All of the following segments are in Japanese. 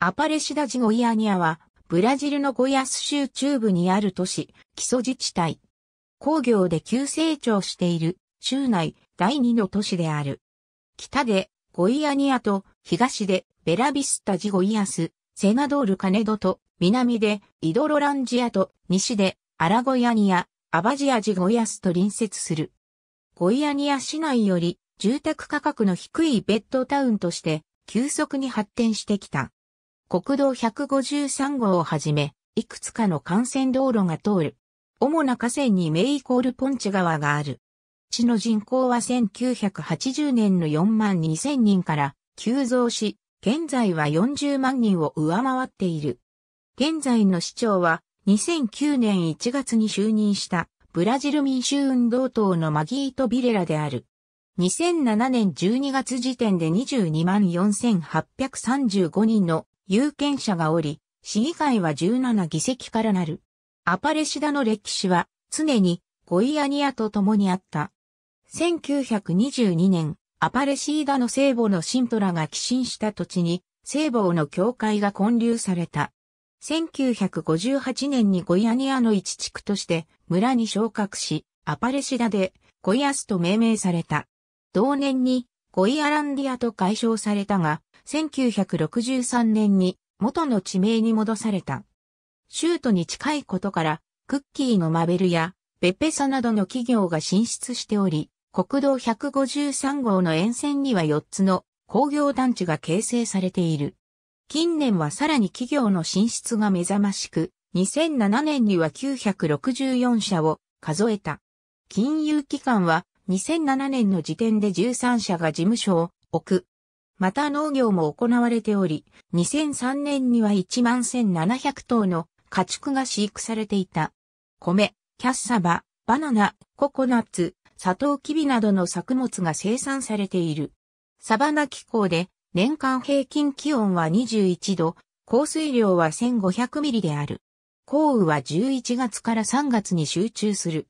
アパレシダジゴイアニアは、ブラジルのゴイアス州中部にある都市、基礎自治体。工業で急成長している、州内第二の都市である。北で、ゴイアニアと、東で、ベラビスタジゴイアス、セナドールカネドと、南で、イドロランジアと、西で、アラゴイアニア、アバジアジゴイアスと隣接する。ゴイアニア市内より、住宅価格の低いベッドタウンとして、急速に発展してきた。国道153号をはじめ、いくつかの幹線道路が通る。主な河川にメイコールポンチ川がある。地の人口は1980年の4万2000人から急増し、現在は40万人を上回っている。現在の市長は2009年1月に就任したブラジル民主運動党のマギート・ビレラである。2007年12月時点で22万4835人の有権者がおり、市議会は17議席からなる。アパレシダの歴史は常にゴイアニアと共にあった。1922年、アパレシーダの聖母のン徒らが寄進した土地に聖母の教会が建立された。1958年にゴイアニアの一地区として村に昇格し、アパレシダでゴイアスと命名された。同年にホイアランディアと解消されたが、1963年に元の地名に戻された。州都に近いことから、クッキーのマベルやベッペサなどの企業が進出しており、国道153号の沿線には4つの工業団地が形成されている。近年はさらに企業の進出が目覚ましく、2007年には964社を数えた。金融機関は2007年の時点で13社が事務所を置く。また農業も行われており、2003年には1万1700頭の家畜が飼育されていた。米、キャッサバ、バナナ、ココナッツ、サトウキビなどの作物が生産されている。サバナ気候で年間平均気温は21度、降水量は1500ミリである。降雨は11月から3月に集中する。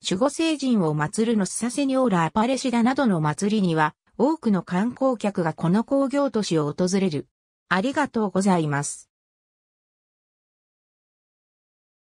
守護聖人を祀るのスサセニオーラ・アパレシダなどの祭りには、多くの観光客がこの工業都市を訪れる。ありがとうございます。